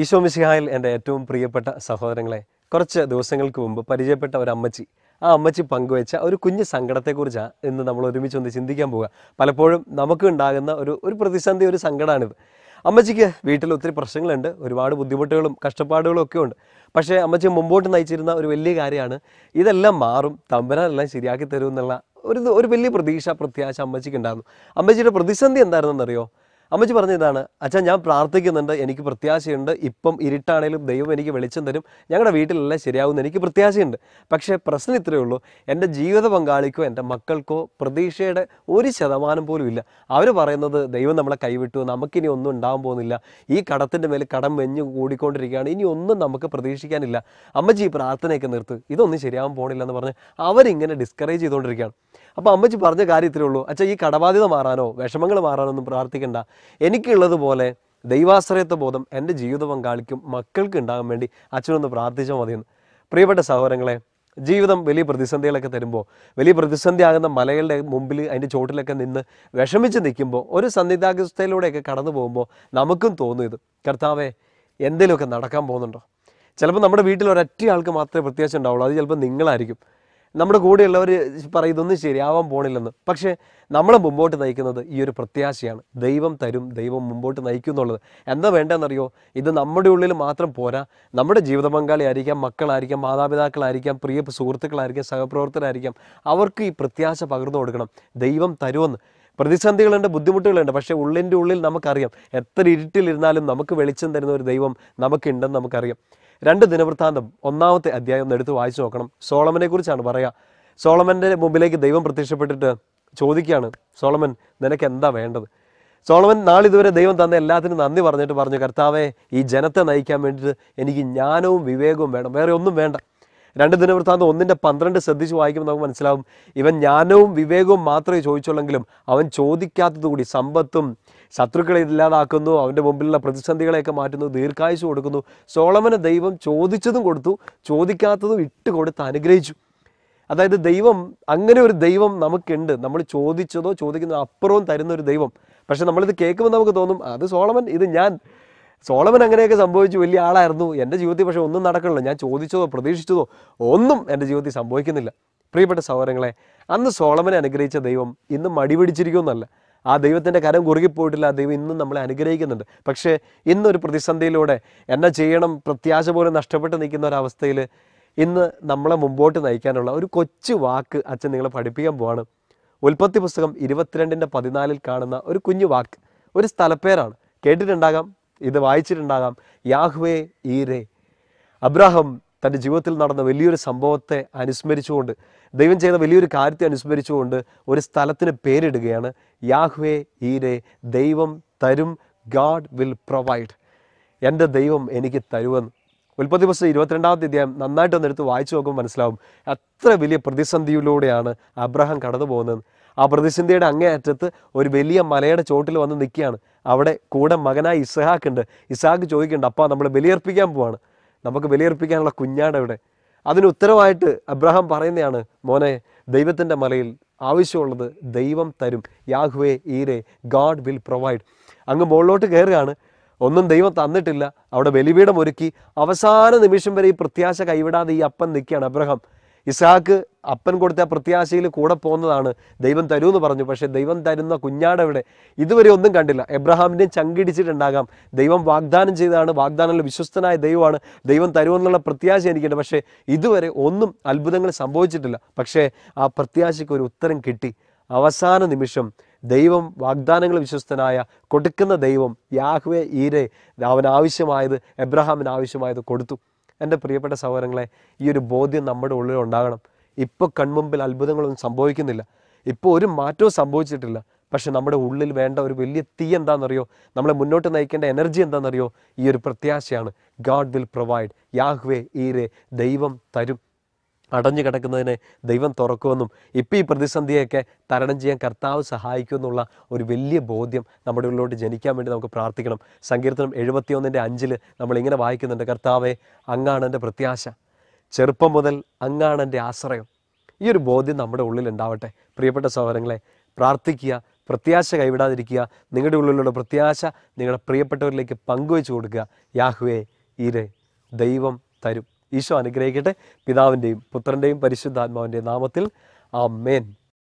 ഈശോ മിശിഹായിൽ എൻ്റെ ഏറ്റവും പ്രിയപ്പെട്ട സഹോദരങ്ങളെ കുറച്ച് ദിവസങ്ങൾക്ക് മുമ്പ് പരിചയപ്പെട്ട ഒരു അമ്മച്ചി ആ അമ്മച്ചി പങ്കുവെച്ച ഒരു കുഞ്ഞ് സങ്കടത്തെക്കുറിച്ചാണ് ഇന്ന് നമ്മൾ ഒരുമിച്ച് ഒന്ന് ചിന്തിക്കാൻ പോവുക പലപ്പോഴും നമുക്ക് ഉണ്ടാകുന്ന ഒരു ഒരു പ്രതിസന്ധി ഒരു സങ്കടമാണിത് അമ്മച്ചിക്ക് വീട്ടിൽ ഒത്തിരി പ്രശ്നങ്ങളുണ്ട് ഒരുപാട് ബുദ്ധിമുട്ടുകളും കഷ്ടപ്പാടുകളും ഒക്കെ ഉണ്ട് പക്ഷേ അമ്മച്ചി മുമ്പോട്ട് നയിച്ചിരുന്ന ഒരു വലിയ കാര്യമാണ് ഇതെല്ലാം മാറും തമ്പരാനെല്ലാം ശരിയാക്കി തരുമെന്നുള്ള എന്നുള്ള ഒരു ഒരു വലിയ പ്രതീക്ഷ പ്രത്യാശ അമ്മച്ചിക്ക് ഉണ്ടായിരുന്നു അമ്മച്ചിയുടെ പ്രതിസന്ധി എന്തായിരുന്നെന്നറിയോ അമ്മച്ചി പറഞ്ഞ ഇതാണ് അച്ഛാ ഞാൻ പ്രാർത്ഥിക്കുന്നുണ്ട് എനിക്ക് പ്രത്യാശയുണ്ട് ഇപ്പം ഇരുട്ടാണേലും ദൈവം എനിക്ക് വെളിച്ചം തരും ഞങ്ങളുടെ വീട്ടിലെല്ലാം ശരിയാകുമെന്ന് എനിക്ക് പ്രത്യാശയുണ്ട് പക്ഷേ പ്രശ്നം ഇത്രയേ ഉള്ളൂ എൻ്റെ ജീവിത പങ്കാളിക്കോ എൻ്റെ മക്കൾക്കോ പ്രതീക്ഷയുടെ ഒരു ശതമാനം പോലും ഇല്ല അവർ പറയുന്നത് ദൈവം നമ്മളെ കൈവിട്ടു നമുക്കിനി ഒന്നും ഉണ്ടാകാൻ പോകുന്നില്ല ഈ കടത്തിൻ്റെ മേൽ കടം വെഞ്ഞ് കൂടിക്കൊണ്ടിരിക്കുകയാണ് ഇനി ഒന്നും നമുക്ക് പ്രതീക്ഷിക്കാനില്ല അമ്മച്ചി ഈ പ്രാർത്ഥനയൊക്കെ നിർത്ത് ഇതൊന്നും ശരിയാവാൻ പോകണില്ല എന്ന് പറഞ്ഞ് അവരിങ്ങനെ ഡിസ്കറേജ് ചെയ്തുകൊണ്ടിരിക്കുകയാണ് അപ്പോൾ അമ്മച്ചി പറഞ്ഞ കാര്യത്തിലേ ഉള്ളൂ അച്ഛാ ഈ കടബാധ്യത മാറാനോ വിഷമങ്ങൾ മാറാനോ ഒന്നും പ്രാർത്ഥിക്കണ്ട എനിക്കുള്ളതുപോലെ ദൈവാശ്രയത്വ ബോധം എൻ്റെ ജീവിത പങ്കാളിക്കും മക്കൾക്ക് ഉണ്ടാകാൻ വേണ്ടി അച്ഛനൊന്ന് പ്രാർത്ഥിച്ചാൽ മതിയെന്ന് പ്രിയപ്പെട്ട സഹോദരങ്ങളെ ജീവിതം വലിയ പ്രതിസന്ധികളൊക്കെ തരുമ്പോൾ വലിയ പ്രതിസന്ധി ആകുന്ന മലകളുടെ മുമ്പിൽ അതിൻ്റെ ചോട്ടിലൊക്കെ നിന്ന് വിഷമിച്ച് നിൽക്കുമ്പോൾ ഒരു സന്നിധാഗസ്ഥയിലൂടെയൊക്കെ കടന്നു പോകുമ്പോൾ നമുക്കും തോന്നും ഇത് കർത്താവെ എന്തെങ്കിലുമൊക്കെ നടക്കാൻ പോകുന്നുണ്ടോ ചിലപ്പോൾ നമ്മുടെ വീട്ടിൽ ഒരൊറ്റ ആൾക്ക് മാത്രമേ പ്രത്യാശ ഉണ്ടാവുള്ളൂ അത് ചിലപ്പോൾ നിങ്ങളായിരിക്കും നമ്മുടെ കൂടെയുള്ളവർ പറയും ശരിയാവാൻ പോണില്ലെന്ന് പക്ഷേ നമ്മളെ മുമ്പോട്ട് നയിക്കുന്നത് ഈ ഒരു പ്രത്യാശയാണ് ദൈവം തരും ദൈവം മുമ്പോട്ട് നയിക്കും എന്നുള്ളത് എന്താ വേണ്ടതെന്നറിയോ ഇത് നമ്മുടെ ഉള്ളിൽ മാത്രം പോരാ നമ്മുടെ ജീവിത പങ്കാളി ആയിരിക്കാം മക്കളായിരിക്കാം മാതാപിതാക്കളായിരിക്കാം പ്രിയ സുഹൃത്തുക്കളായിരിക്കാം സഹപ്രവർത്തകരായിരിക്കാം അവർക്ക് ഈ പ്രത്യാശ പകർന്നു കൊടുക്കണം ദൈവം തരുമെന്ന് പ്രതിസന്ധികളുണ്ട് ബുദ്ധിമുട്ടുകളുണ്ട് പക്ഷേ ഉള്ളിൻ്റെ ഉള്ളിൽ നമുക്കറിയാം എത്ര ഇരുട്ടിലിരുന്നാലും നമുക്ക് വെളിച്ചം തരുന്ന ഒരു ദൈവം നമുക്കുണ്ടെന്ന് നമുക്കറിയാം രണ്ട് ദിനവൃത്താന്തം ഒന്നാമത്തെ അധ്യായം ഒന്ന് എടുത്ത് വായിച്ചു നോക്കണം സോളമനെ കുറിച്ചാണ് പറയുക സോളമൻ്റെ മുമ്പിലേക്ക് ദൈവം പ്രത്യക്ഷപ്പെട്ടിട്ട് ചോദിക്കുകയാണ് സോളമൻ നിനക്ക് എന്താ വേണ്ടത് സോളമൻ നാളിതുവരെ ദൈവം തന്ന എല്ലാത്തിനും നന്ദി പറഞ്ഞിട്ട് പറഞ്ഞു കർത്താവെ ഈ ജനത്തെ നയിക്കാൻ വേണ്ടിയിട്ട് എനിക്ക് ജ്ഞാനവും വിവേകവും വേണം വേറെ ഒന്നും വേണ്ട രണ്ട് ദിനവൃത്താന്തം ഒന്നിൻ്റെ പന്ത്രണ്ട് ശ്രദ്ധിച്ച് വായിക്കുമ്പോൾ നമുക്ക് മനസ്സിലാവും ഇവൻ ജ്ഞാനവും വിവേകവും മാത്രമേ ചോദിച്ചുള്ളെങ്കിലും അവൻ ചോദിക്കാത്തതുകൂടി സമ്പത്തും ശത്രുക്കളെ ഇല്ലാതാക്കുന്നു അവൻ്റെ മുമ്പിലുള്ള പ്രതിസന്ധികളെയൊക്കെ മാറ്റുന്നു ദീർഘായുസ് കൊടുക്കുന്നു സോളമന ദൈവം ചോദിച്ചതും കൊടുത്തു ചോദിക്കാത്തതും ഇട്ട് കൊടുത്ത് അനുഗ്രഹിച്ചു അതായത് ദൈവം അങ്ങനെ ഒരു ദൈവം നമുക്കുണ്ട് നമ്മൾ ചോദിച്ചതോ ചോദിക്കുന്നതോ അപ്പുറവും തരുന്ന ഒരു ദൈവം പക്ഷെ നമ്മളിത് കേൾക്കുമ്പോൾ നമുക്ക് തോന്നും അത് സോളമൻ ഇത് ഞാൻ സോളമൻ അങ്ങനെയൊക്കെ സംഭവിച്ചു വലിയ ആളായിരുന്നു എൻ്റെ ജീവിതത്തിൽ പക്ഷേ ഒന്നും നടക്കണില്ല ഞാൻ ചോദിച്ചതോ പ്രതീക്ഷിച്ചതോ ഒന്നും എൻ്റെ ജീവിതത്തിൽ സംഭവിക്കുന്നില്ല പ്രിയപ്പെട്ട സഹോദരങ്ങളെ അന്ന് സോളമനെ അനുഗ്രഹിച്ച ദൈവം ഇന്ന് മടിപിടിച്ചിരിക്കുമെന്നല്ല ആ ദൈവത്തിൻ്റെ കരം കുറുകിപ്പോയിട്ടില്ല ആ ദൈവം ഇന്നും നമ്മളെ അനുഗ്രഹിക്കുന്നുണ്ട് പക്ഷേ ഇന്നൊരു പ്രതിസന്ധിയിലൂടെ എന്നെ ചെയ്യണം പ്രത്യാശ പോലും നഷ്ടപ്പെട്ട് നിൽക്കുന്ന ഒരവസ്ഥയിൽ ഇന്ന് നമ്മളെ മുമ്പോട്ട് നയിക്കാനുള്ള ഒരു കൊച്ചു വാക്ക് അച്ഛൻ നിങ്ങളെ പഠിപ്പിക്കാൻ പോവാണ് ഉൽപ്പത്തി പുസ്തകം ഇരുപത്തിരണ്ടിൻ്റെ പതിനാലിൽ കാണുന്ന ഒരു കുഞ്ഞു വാക്ക് ഒരു സ്ഥലപ്പേരാണ് കേട്ടിട്ടുണ്ടാകാം ഇത് വായിച്ചിട്ടുണ്ടാകാം യാഹ്വേ ഈരേ അബ്രാഹം തൻ്റെ ജീവിതത്തിൽ നടന്ന വലിയൊരു സംഭവത്തെ അനുസ്മരിച്ചുകൊണ്ട് ദൈവം ചെയ്ത വലിയൊരു കാര്യത്തെ അനുസ്മരിച്ചുകൊണ്ട് ഒരു സ്ഥലത്തിന് പേരിടുകയാണ് യാഹ്വേ ഈരേ ദൈവം തരും ഗാഡ് വിൽ പ്രൊവൈഡ് എൻ്റെ ദൈവം എനിക്ക് തരുമെന്ന് ഉൽപ്പത്തി പുസ്തകം ഇരുപത്തിരണ്ടാമത്തെ അധ്യായം ഒന്നെടുത്ത് വായിച്ചു നോക്കുമ്പോൾ മനസ്സിലാവും അത്ര വലിയ പ്രതിസന്ധിയിലൂടെയാണ് അബ്രഹാം കടന്നു പോകുന്നത് ആ പ്രതിസന്ധിയുടെ അറ്റത്ത് ഒരു വലിയ മലയുടെ ചോട്ടിൽ വന്ന് നിൽക്കുകയാണ് അവിടെ കൂടെ മകനായി ഇസഹാക്ക് ഉണ്ട് ഇസഹാക്ക് ചോദിക്കുന്നുണ്ട് അപ്പാ നമ്മൾ ബലിയർപ്പിക്കാൻ പോവാണ് നമുക്ക് ബലിയർപ്പിക്കാനുള്ള കുഞ്ഞാട് അവിടെ അതിന് ഉത്തരവായിട്ട് അബ്രഹാം പറയുന്നതാണ് മോനെ ദൈവത്തിൻ്റെ മലയിൽ ആവശ്യമുള്ളത് ദൈവം തരും Yahweh Yireh God will provide അങ്ങ് മുകളിലോട്ട് കയറുകയാണ് ഒന്നും ദൈവം തന്നിട്ടില്ല അവിടെ ബലിപീഠം ഒരുക്കി അവസാന നിമിഷം വരെ ഈ പ്രത്യാശ കൈവിടാതെ ഈ അപ്പൻ നിൽക്കുകയാണ് അബ്രഹാം ഇസാക്ക് അപ്പൻ കൊടുത്ത പ്രത്യാശയിൽ കൂടെ പോകുന്നതാണ് ദൈവം തരൂ എന്ന് പറഞ്ഞു പക്ഷേ ദൈവം തരുന്ന കുഞ്ഞാടവിടെ ഇതുവരെ ഒന്നും കണ്ടില്ല എബ്രഹാമിനെ ചങ്കിടിച്ചിട്ടുണ്ടാകാം ദൈവം വാഗ്ദാനം ചെയ്തതാണ് വാഗ്ദാനങ്ങളിൽ വിശ്വസ്തനായ ദൈവമാണ് ദൈവം എന്നുള്ള പ്രത്യാശ എനിക്കുണ്ട് പക്ഷേ ഇതുവരെ ഒന്നും അത്ഭുതങ്ങൾ സംഭവിച്ചിട്ടില്ല പക്ഷേ ആ പ്രത്യാശയ്ക്ക് ഒരു ഉത്തരം കിട്ടി അവസാന നിമിഷം ദൈവം വാഗ്ദാനങ്ങൾ വിശ്വസ്തനായ കൊടുക്കുന്ന ദൈവം യാഹ്വെ ഈരെ അവൻ ആവശ്യമായത് എബ്രഹാമിന് ആവശ്യമായത് കൊടുത്തു എൻ്റെ പ്രിയപ്പെട്ട സഹോദരങ്ങളെ ഈ ഒരു ബോധ്യം നമ്മുടെ ഉള്ളിൽ ഉണ്ടാകണം ഇപ്പോൾ കൺമുമ്പിൽ അത്ഭുതങ്ങളൊന്നും സംഭവിക്കുന്നില്ല ഇപ്പോൾ ഒരു മാറ്റവും സംഭവിച്ചിട്ടില്ല പക്ഷെ നമ്മുടെ ഉള്ളിൽ വേണ്ട ഒരു വലിയ തീ എന്താണെന്നറിയോ നമ്മളെ മുന്നോട്ട് നയിക്കേണ്ട എനർജി എന്താണെന്നറിയോ ഈ ഒരു പ്രത്യാശയാണ് God will provide Yahweh Yireh ദൈവം തരും അടഞ്ഞു കിടക്കുന്നതിനെ ദൈവം തുറക്കുമെന്നും ഇപ്പോൾ ഈ പ്രതിസന്ധിയൊക്കെ തരണം ചെയ്യാൻ കർത്താവ് സഹായിക്കുമെന്നുള്ള ഒരു വലിയ ബോധ്യം നമ്മുടെ ഉള്ളിലോട്ട് ജനിക്കാൻ വേണ്ടി നമുക്ക് പ്രാർത്ഥിക്കണം സങ്കീർത്തനം എഴുപത്തിയൊന്നിൻ്റെ അഞ്ചിൽ നമ്മൾ ഇങ്ങനെ വായിക്കുന്നുണ്ട് കർത്താവെ അങ്ങാണ് എൻ്റെ പ്രത്യാശ ചെറുപ്പം മുതൽ അങ്ങാണ് എൻ്റെ ആശ്രയം ഈ ഒരു ബോധ്യം നമ്മുടെ ഉള്ളിൽ ഉണ്ടാവട്ടെ പ്രിയപ്പെട്ട സഹോദരങ്ങളെ പ്രാർത്ഥിക്കുക പ്രത്യാശ കൈവിടാതിരിക്കുക നിങ്ങളുടെ ഉള്ളിലുള്ള പ്രത്യാശ നിങ്ങളുടെ പ്രിയപ്പെട്ടവരിലേക്ക് പങ്കുവെച്ചു കൊടുക്കുക യാഹുവെ ഇത് ദൈവം തരും ഈശോ അനുഗ്രഹിക്കട്ടെ പിതാവിൻ്റെയും പുത്രൻ്റെയും പരിശുദ്ധാത്മാവിൻ്റെയും നാമത്തിൽ ആ മേൻ